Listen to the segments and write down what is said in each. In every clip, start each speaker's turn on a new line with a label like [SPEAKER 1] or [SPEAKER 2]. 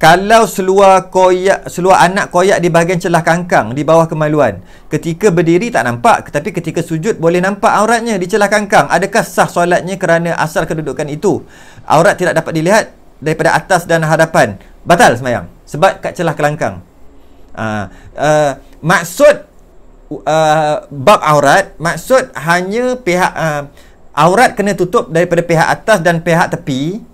[SPEAKER 1] kalau seluar koyak seluar anak koyak di bahagian celah kangkang di bawah kemaluan ketika berdiri tak nampak tetapi ketika sujud boleh nampak auratnya di celah kangkang adakah sah solatnya kerana asal kedudukan itu aurat tidak dapat dilihat daripada atas dan hadapan batal semayang sebab kat celah kelangkang uh, uh, maksud uh, bab aurat maksud hanya pihak uh, aurat kena tutup daripada pihak atas dan pihak tepi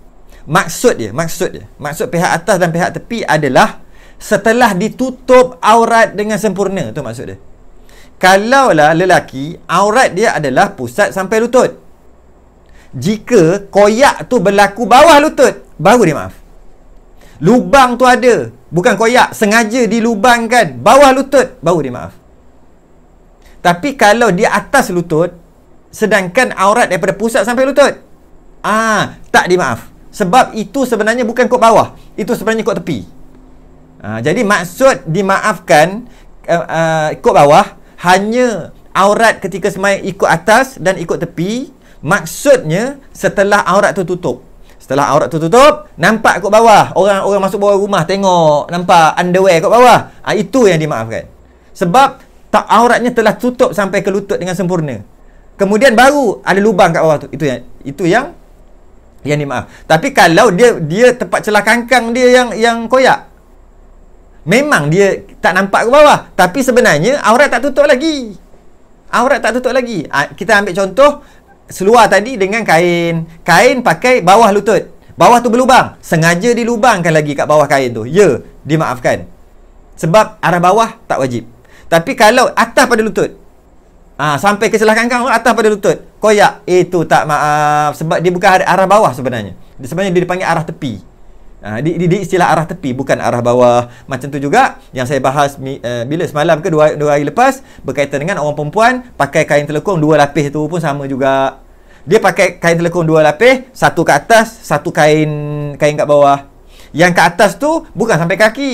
[SPEAKER 1] Maksud dia, maksud dia. Maksud pihak atas dan pihak tepi adalah setelah ditutup aurat dengan sempurna. Itu maksud dia. Kalaulah lelaki, aurat dia adalah pusat sampai lutut. Jika koyak tu berlaku bawah lutut, baru dia maaf. Lubang tu ada, bukan koyak, sengaja dilubangkan bawah lutut, baru dia maaf. Tapi kalau di atas lutut, sedangkan aurat daripada pusat sampai lutut, ah tak dimaaf. maaf. Sebab itu sebenarnya bukan kot bawah. Itu sebenarnya kot tepi. Ha, jadi maksud dimaafkan uh, eh, uh, eh, kot bawah hanya aurat ketika semayang ikut atas dan ikut tepi. Maksudnya setelah aurat tu tutup. Setelah aurat tu tutup, nampak kot bawah. Orang-orang masuk bawah rumah tengok, nampak underwear kot bawah. Ha, itu yang dimaafkan. Sebab tak auratnya telah tutup sampai ke lutut dengan sempurna. Kemudian baru ada lubang kat bawah tu. Itu yang itu yang yang dia ah. maaf. Tapi kalau dia dia tempat celah kangkang dia yang yang koyak. Memang dia tak nampak ke bawah, tapi sebenarnya aurat tak tutup lagi. Aurat tak tutup lagi. Ha, kita ambil contoh seluar tadi dengan kain. Kain pakai bawah lutut. Bawah tu berlubang. Sengaja dilubangkan lagi kat bawah kain tu. Ya, dimaafkan. Sebab arah bawah tak wajib. Tapi kalau atas pada lutut, Ah ha, sampai ke selahkan kau atas pada lutut. Koyak. Itu tak maaf sebab dia bukan arah bawah sebenarnya. Dia sebenarnya dia dipanggil arah tepi. Ha, di, di, di istilah arah tepi bukan arah bawah macam tu juga yang saya bahas mi, uh, bila semalam ke dua, dua hari lepas berkaitan dengan orang perempuan pakai kain telekung dua lapis itu pun sama juga dia pakai kain telekung dua lapis satu ke atas satu kain kain kat bawah yang ke atas tu bukan sampai kaki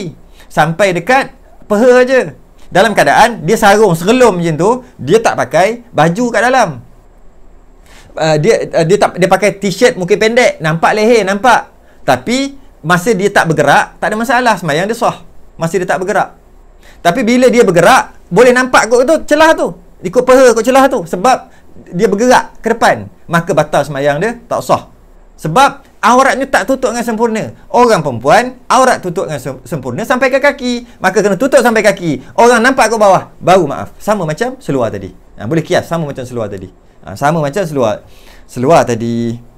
[SPEAKER 1] sampai dekat peha aja dalam keadaan dia sarung serelum macam tu dia tak pakai baju kat dalam uh, dia uh, dia tak dia pakai t-shirt mungkin pendek nampak leher nampak tapi masa dia tak bergerak tak ada masalah semayang dia sah masa dia tak bergerak tapi bila dia bergerak boleh nampak kot tu celah tu ikut peha kot celah tu sebab dia bergerak ke depan maka batal sembahyang dia tak sah sebab aurat ni tak tutup dengan sempurna. Orang perempuan, aurat tutup dengan sempurna sampai ke kaki. Maka kena tutup sampai kaki. Orang nampak ke bawah, baru maaf. Sama macam seluar tadi. Ha, boleh kias, sama macam seluar tadi. Ha, sama macam seluar seluar tadi.